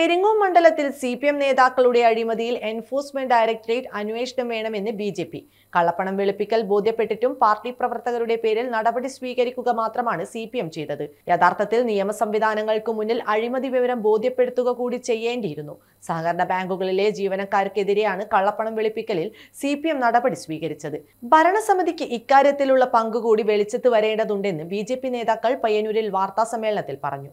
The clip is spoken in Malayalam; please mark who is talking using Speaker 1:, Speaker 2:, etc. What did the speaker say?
Speaker 1: പെരിങ്ങോം മണ്ഡലത്തിൽ സി പി എം നേതാക്കളുടെ അഴിമതിയിൽ എൻഫോഴ്സ്മെന്റ് ഡയറക്ടറേറ്റ് അന്വേഷണം വേണമെന്ന് ബി ജെ പി കള്ളപ്പണം വെളുപ്പിക്കൽ ബോധ്യപ്പെട്ടിട്ടും പാർട്ടി പ്രവർത്തകരുടെ പേരിൽ നടപടി സ്വീകരിക്കുക മാത്രമാണ് സി പി എം ചെയ്തത് യഥാർത്ഥത്തിൽ നിയമ സംവിധാനങ്ങൾക്ക് മുന്നിൽ അഴിമതി വിവരം ബോധ്യപ്പെടുത്തുക കൂടി ചെയ്യേണ്ടിയിരുന്നു സഹകരണ ബാങ്കുകളിലെ ജീവനക്കാർക്കെതിരെയാണ് കള്ളപ്പണം വെളുപ്പിക്കലിൽ സി പി എം നടപടി സ്വീകരിച്ചത് ഭരണസമിതിക്ക് ഇക്കാര്യത്തിലുള്ള പങ്കുകൂടി വെളിച്ചത്ത് വരേണ്ടതുണ്ടെന്ന് ബി നേതാക്കൾ പയ്യന്നൂരിൽ വാർത്താസമ്മേളനത്തിൽ പറഞ്ഞു